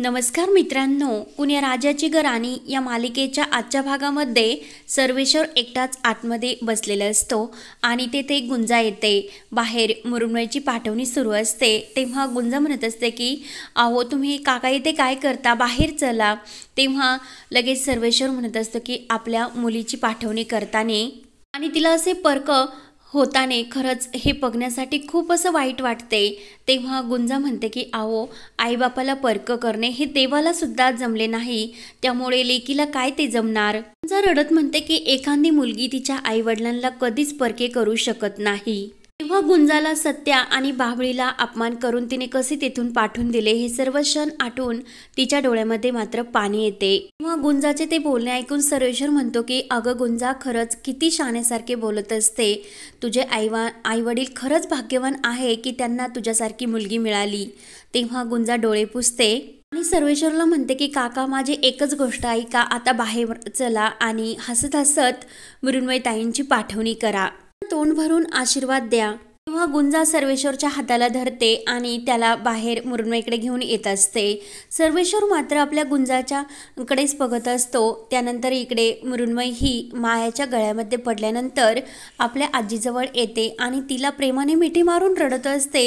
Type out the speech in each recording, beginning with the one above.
नमस्कार मित्रांनो कुण्या राजाची गराणी या मालिकेच्या आजच्या भागामध्ये सर्वेश्वर एकटाच आतमध्ये बसलेला असतो आणि तेथे गुंजा येते बाहेर मुरुमची पाठवणी सुरू असते तेव्हा गुंजा म्हणत असते की अहो तुम्ही काका येते काय करता बाहेर चला तेव्हा लगेच सर्वेश्वर म्हणत असतो की आपल्या मुलीची पाठवणी करताना आणि तिला असे पर्क होताने खरंच हे बघण्यासाठी खूप असं वाईट वाटते तेव्हा गुंजा म्हणते की आहो आईबापाला परक करणे हे देवाला देवालासुद्धा जमले नाही त्यामुळे लेकीला काय ते जमणार गुंजा रडत म्हणते की एखादी मुलगी तिच्या आईवडिलांना कधीच परके करू शकत नाही तेव्हा गुंजाला सत्या आणि बाभळीला अपमान करून तिने कसे तिथून पाठवून दिले हे सर्व क्षण आठवून तिच्या डोळ्यामध्ये मात्र पाणी येते तेव्हा गुंजाचे ते बोलणे ऐकून सर्वेश्वर म्हणतो की अगं गुंजा खरंच किती शाण्यासारखे बोलत असते तुझे आईवा आईवडील खरंच भाग्यवान आहे की त्यांना तुझ्यासारखी मुलगी मिळाली तेव्हा गुंजा डोळे पुसते आणि सर्वेश्वरला म्हणते की काका माझी एकच गोष्ट आहे का आता बाहेर चला आणि हसत हसत मृण्मयताईंची पाठवणी करा तोंड भरून आशीर्वाद द्या तेव्हा गुंजा सर्वेश्वरच्या हाताला धरते आणि त्याला बाहेर मुरुमेकडे घेऊन येत असते सर्वेश्वर मात्र आपल्या गुंजाच्या कडेच बघत असतो त्यानंतर इकडे मृण्मय ही मायाच्या गळ्यामध्ये पडल्यानंतर आपल्या आजीजवळ येते आणि तिला प्रेमाने मिठी मारून रडत असते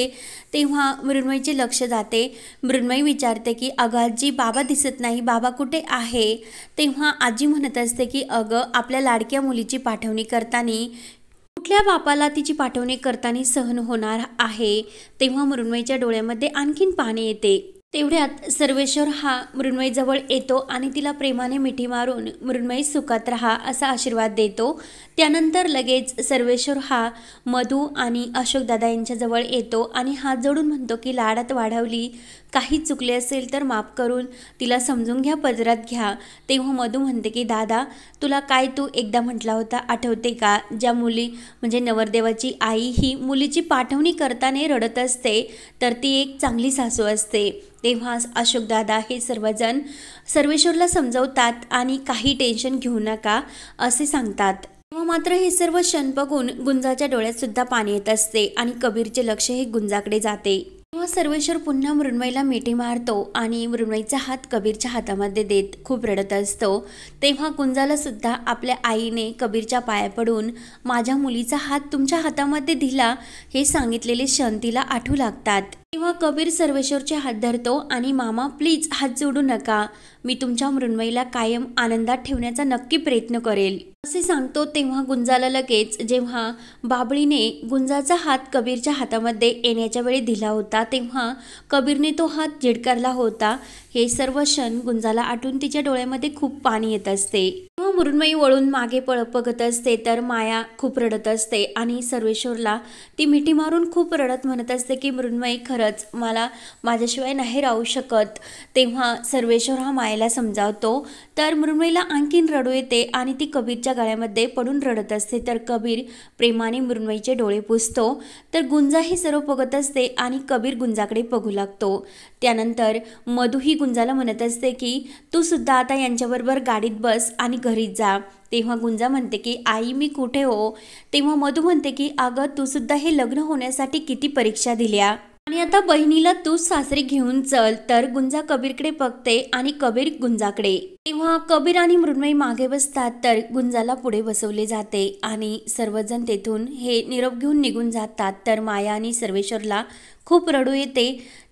तेव्हा मृण्मयीचे लक्ष जाते मृण्मयी विचारते की अगं आजी बाबा दिसत नाही बाबा कुठे आहे तेव्हा आजी म्हणत असते की अगं आपल्या लाडक्या मुलीची पाठवणी करताना कुठल्या बापाला तिची पाठवणी करताना सहन होणार आहे तेव्हा मृण्मयीच्या डोळ्यामध्ये आणखीन पाणी येते तेवढ्यात सर्वेश्वर हा मृण्मयीजवळ येतो आणि तिला प्रेमाने मिठी मारून मृण्मयी सुखात राहा असा आशीर्वाद देतो त्यानंतर लगेच सर्वेश्वर हा मधू आणि अशोकदादा यांच्याजवळ येतो आणि हात जोडून म्हणतो की लाडात वाढवली काही चुकले असेल तर माफ करून तिला समजून घ्या पदरात घ्या तेव्हा मधू म्हणते की दादा तुला काय तू एकदा म्हटला होता आठवते का ज्या मुली म्हणजे नवरदेवाची आई ही मुलीची पाठवणी करताना रडत असते तर ती एक चांगली सासू असते तेव्हाच अशोकदादा हे सर्वजण सर्वेश्वरला समजवतात आणि काही टेन्शन घेऊ नका असे सांगतात तेव्हा मात्र हे सर्व क्षण बघून गुंजाच्या डोळ्यात सुद्धा पाणी येत असते आणि कबीरचे लक्ष हे गुंजाकडे जाते तेव्हा सर्वेश्वर पुन्हा मृण्मयला मिठी मारतो आणि मृण्मयीचा हात कबीरच्या हातामध्ये देत खूप रडत असतो तेव्हा गुंजाला सुद्धा आपल्या आईने कबीरच्या पाया पडून माझ्या मुलीचा हात तुमच्या हातामध्ये दिला हे सांगितलेले क्षण तिला आठू लागतात तेव्हा कबीर सर्वेश्वरचे हात धरतो आणि मामा प्लीज हात जोडू नका मी तुमच्या मृण्मयीला कायम आनंदात ठेवण्याचा नक्की प्रयत्न करेल असे सांगतो तेव्हा गुंजाला लगेच जेव्हा बाबळीने गुंजाचा हात कबीरच्या हातामध्ये येण्याच्या वेळी दिला होता तेव्हा कबीरने तो हात झिडकारला होता हे सर्व क्षण गुंजाला आटून तिच्या डोळ्यामध्ये खूप पाणी येत असते तेव्हा मृण्मयी वळून मागे पळ बघत असते तर माया खूप रडत असते आणि सर्वेश्वरला ती मिठी मारून खूप रडत म्हणत असते की मृण्मयी खरं खरंच मला माझ्याशिवाय नाही राहू शकत तेव्हा सर्वेश्वर हा मायेला समजावतो तर मृण्मयीला आणखीन रडू येते आणि ती कबीरच्या गळ्यामध्ये पडून रडत असते तर कबीर प्रेमाने मृण्मयीचे डोळे पुसतो तर गुंजाही सर्व बघत असते आणि कबीर गुंजाकडे बघू लागतो त्यानंतर मधूही गुंजाला म्हणत असते की तू सुद्धा आता यांच्याबरोबर गाडीत बस आणि घरी जा तेव्हा गुंजा म्हणते की आई मी कुठे हो तेव्हा मधू म्हणते की अगं तू सुद्धा हे लग्न होण्यासाठी किती परीक्षा दिल्या आणि आता बहिणीला तू सासरी घेऊन चल तर गुंजा कबीरकडे बघते आणि कबीर गुंजाकडे तेव्हा कबीर आणि मृण्मयी मागे बसतात तर गुंजाला पुढे बसवले जाते आणि सर्वजण तेथून हे निरोप घेऊन निघून जातात तर माया आणि सर्वेश्वरला खूप रडू येते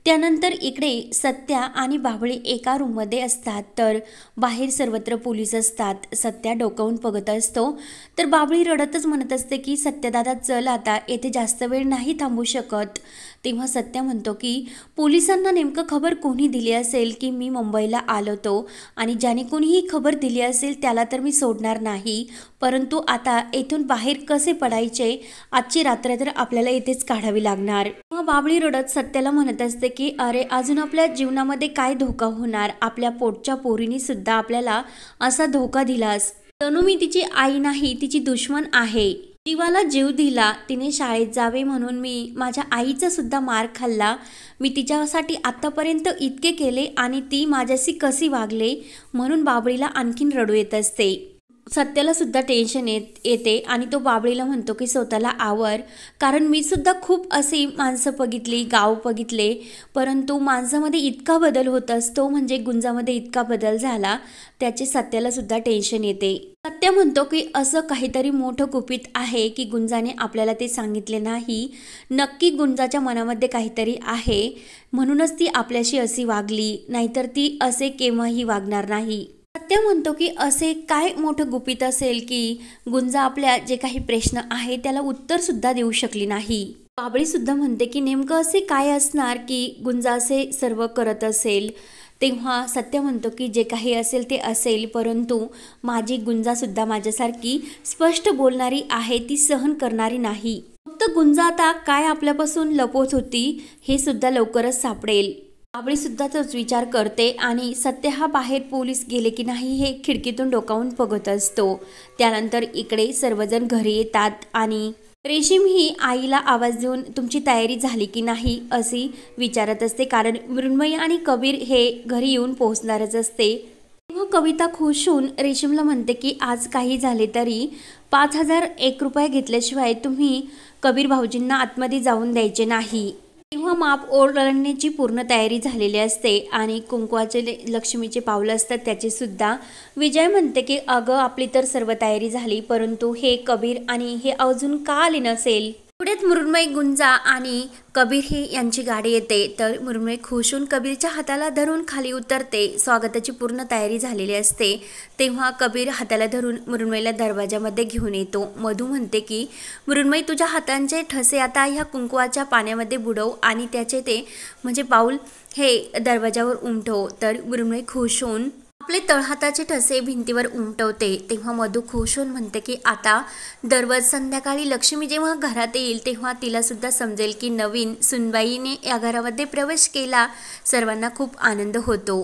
त्यानंतर इकडे सत्या आणि बाबळी एका रूममध्ये असतात तर बाहेर सर्वत्र पोलीस असतात सत्या डोकावून बघत असतो तर बाबळी रडतच म्हणत असते की सत्यदादा चल आता येथे जास्त वेळ नाही थांबू शकत तेव्हा सत्या म्हणतो की पोलिसांना नेमकं खबर कोणी दिली असेल की मी मुंबईला आलो तो आणि ज्याने कोणीही खबर दिली असेल त्याला तर मी सोडणार नाही परंतु आता येथून बाहेर कसे पडायचे आजची रात्र तर आपल्याला इथेच काढावी लागणार बाबळी रडत सत्याला म्हणत असते की अरे अजून आपल्या जीवनामध्ये काय धोका होणार आपल्या पोटच्या पोरीने सुद्धा आपल्याला असा धोका दिलास तनु मी तिची आई नाही तिची दुश्मन आहे जीवाला जीव दिला तिने शाळेत जावे म्हणून मी माझ्या आईचा सुद्धा मार खाल्ला मी तिच्यासाठी आत्तापर्यंत इतके केले आणि ती माझ्याशी कशी वागले म्हणून बाबळीला आणखीन रडू येत असते सत्याला सुद्धा टेन्शन येत येते आणि तो बाबळीला म्हणतो की स्वतःला आवर कारण मी सुद्धा खूप असे माणसं बघितली गाव बघितले परंतु माणसामध्ये इतका बदल होत असतो म्हणजे गुंजामध्ये इतका बदल झाला त्याचे सत्याला सुद्धा टेन्शन येते सत्य म्हणतो की असं काहीतरी मोठं गुपित आहे की गुंजाने आपल्याला ते सांगितले नाही नक्की गुंजाच्या मनामध्ये काहीतरी आहे म्हणूनच ती आपल्याशी अशी वागली नाहीतर ती असे केव्हाही वागणार नाही सत्य म्हणतो की असे काय मोठं गुपित असेल की गुंजा आपल्या जे काही प्रश्न आहे त्याला उत्तर सुद्धा देऊ शकली नाही बाबळी सुद्धा म्हणते की नेमकं असे काय असणार की गुंजा असे सर्व करत असेल तेव्हा सत्य म्हणतो की जे काही असेल ते असेल परंतु माझी गुंजासुद्धा माझ्यासारखी स्पष्ट बोलणारी आहे ती सहन करणारी नाही फक्त गुंजा आता काय आपल्यापासून लपवत होती हे सुद्धा लवकरच सापडेल आवळी सुद्धा तोच विचार करते आणि सत्य हा बाहेर पोलीस गेले की नाही हे खिडकीतून डोकावून बघत असतो त्यानंतर इकडे सर्वजण घरी येतात आणि रेशीम ही आईला आवाज देऊन तुमची तयारी झाली की नाही असे विचारत असते कारण मृण्मयी आणि कबीर हे घरी येऊन पोहोचणारच असते तेव्हा कविता खुश होऊन रेशीमला म्हणते की आज काही झाले तरी पाच हजार एक रुपये घेतल्याशिवाय तुम्ही कबीर भाऊजींना आतमध्ये जाऊन द्यायचे नाही आप माप ओरडण्याची पूर्ण तयारी झालेली असते आणि कुंकवाचे लक्ष्मीचे पावलं असतात त्याची सुद्धा विजय म्हणते की अगं आपली तर सर्व तयारी झाली परंतु हे कबीर आणि हे अजून का आले नसेल पुढेच मृण्मय गुंजा आणि कबीर ही यांची गाडी येते तर मृण्मय खुश होऊन कबीरच्या हाताला धरून खाली उतरते स्वागताची पूर्ण तयारी झालेली असते तेव्हा कबीर हाताला धरून मृण्मयला दरवाजामध्ये घेऊन येतो मधू म्हणते की मृण्मय तुझ्या हातांचे ठसे आता ह्या कुंकुवाच्या पाण्यामध्ये बुडव आणि त्याचे ते म्हणजे पाऊल हे दरवाजावर उमटव तर मृण्मय खुश होऊन आपले तळहाताचे ठसे भिंतीवर उमटवते तेव्हा मधू खुश होऊन म्हणते की आता दररोज संध्याकाळी लक्ष्मी जेव्हा घरात येईल तेव्हा तिला सुद्धा समजेल की नवीन सुनबाईने या घरामध्ये प्रवेश केला सर्वांना खूप आनंद होतो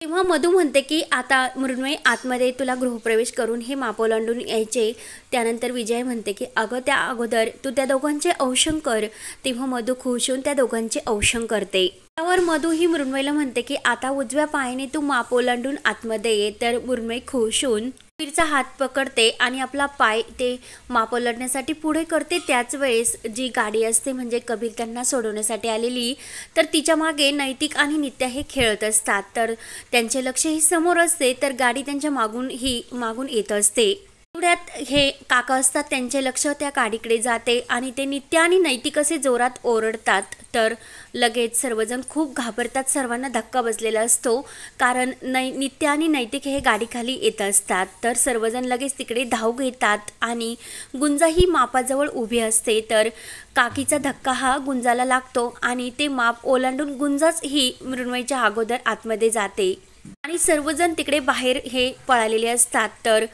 तेव्हा मधू म्हणते की आता मृण्मय आतमध्ये तुला गृहप्रवेश करून हे मापोलांडून यायचे त्यानंतर विजय म्हणते की अगं त्या अगोदर तू त्या दोघांचे औषण कर तेव्हा मधू खुश होऊन त्या दोघांचे औषण करते त्यावर मधू ही मृण्मयला म्हणते की आता उजव्या पायाने तू मापोलांडून आतमध्ये ये तर मृण्मय खुश होऊन कबीरचा हात पकडते आणि आपला पाय ते माप लढण्यासाठी पुढे करते त्याच वेळेस जी गाडी असते म्हणजे कबीर त्यांना सोडवण्यासाठी आलेली तर तिच्या मागे नैतिक आणि नित्या हे खेळत असतात तर त्यांचे लक्ष ही समोर असते तर गाडी त्यांच्या मागून ही मागून येत असते पुढ्यात हे काका असतात त्यांचे लक्ष त्या काडीकडे जाते आणि ते नित्य आणि नैतिक असे जोरात ओरडतात तर लगेच सर्वजण खूप घाबरतात सर्वांना धक्का बसलेला असतो कारण नै नित्य आणि नैतिक हे गाडीखाली येत असतात तर सर्वजण लगेच तिकडे धाव घेतात आणि गुंजा ही मापाजवळ उभी असते तर काकीचा धक्का हा गुंजाला लागतो आणि ते माप ओलांडून गुंजाच ही मृण्मयच्या अगोदर आतमध्ये जाते आणि सर्वजण तिकडे बाहेर हे पळालेले असतात तर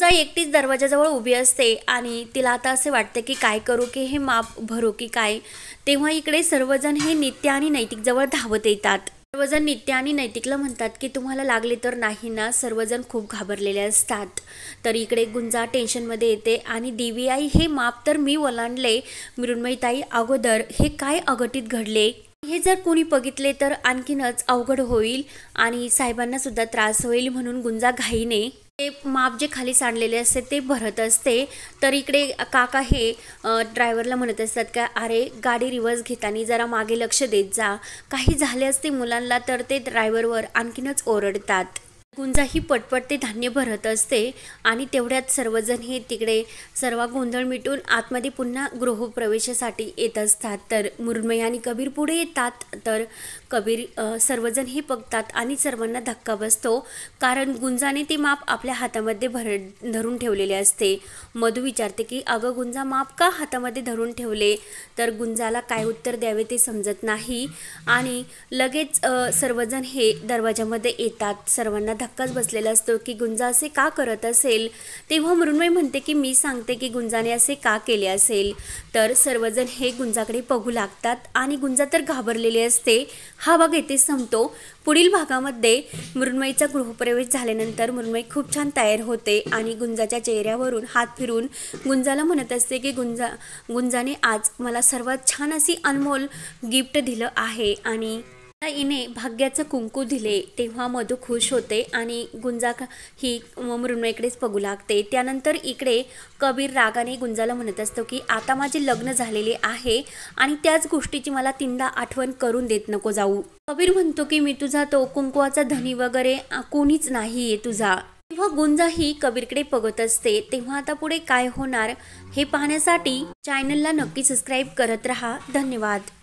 समजा एकटीच दरवाजाजवळ उभी असते आणि तिला आता असे वाटते की काय करू की हे माप भरू की काय तेव्हा इकडे सर्वजण हे नित्य आणि नैतिकजवळ धावत येतात सर्वजण नित्य आणि नैतिकला म्हणतात की तुम्हाला लागले तर नाही ना सर्वजण खूप घाबरलेले असतात तर इकडे गुंजा टेन्शनमध्ये येते आणि देवी आई हे माप तर मी ओलांडले मृण्मयताई अगोदर हे काय अघटित घडले हे जर कोणी बघितले तर आणखीनच अवघड होईल आणि साहेबांना सुद्धा त्रास होईल म्हणून गुंजा घाईने ते माप जे खाली सांडलेले असते ते भरत असते तर इकडे काका हे ड्रायव्हरला म्हणत असतात का अरे गाडी रिव्हर्स घेताना जरा मागे लक्ष देत जा काही झाले असते मुलांना तर ते ड्रायव्हरवर आणखीनच ओरडतात गुंजाही पटपट ते धान्य भरत असते आणि तेवढ्यात सर्वजण हे तिकडे सर्व गोंधळ मिटून आतमध्ये पुन्हा गृहप्रवेशासाठी येत असतात तर मुर्मय आणि कबीर पुढे येतात तर कबीर सर्वजण हे बघतात आणि सर्वांना धक्का बसतो कारण गुंजाने ते माप आपल्या हातामध्ये भर धरून ठेवलेले असते मधू विचारते की अगं गुंजा माप का हातामध्ये धरून ठेवले तर गुंजाला काय उत्तर द्यावे ते समजत नाही आणि लगेच सर्वजण हे दरवाजामध्ये येतात सर्वांना धक्काच बसलेला असतो की गुंजा असे का करत असेल तेव्हा मृण्मय म्हणते की मी सांगते की गुंजाने असे का केले असेल तर सर्वजण हे गुंजाकडे बघू लागतात आणि गुंजा तर घाबरलेले असते हा भाग येथे संपतो पुढील भागामध्ये मृण्मयीचा गृहप्रवेश झाल्यानंतर मृण्मयी खूप छान तयार होते आणि गुंजाच्या चेहऱ्यावरून हात फिरून गुंजाला म्हणत असते की गुंजा गुंजाने आज मला सर्वात छान अशी अनमोल गिफ्ट दिलं आहे आणि इने भाग्याचं कुंकू दिले तेव्हा मधू खुश होते आणि गुंजा ही मृण्मयकडेच बघू लागते त्यानंतर इकडे कबीर रागाने गुंजाला म्हणत असतो की आता माझे लग्न झालेले आहे आणि त्याच गोष्टीची मला तीनदा आठवण करून देत नको जाऊ कबीर म्हणतो की मी तुझा तो कुंकुवाचा धनी वगैरे कोणीच नाही आहे तुझा तेव्हा गुंजा ही कबीरकडे बघत असते तेव्हा आता पुढे काय होणार हे पाहण्यासाठी चॅनलला नक्की सबस्क्राईब करत राहा धन्यवाद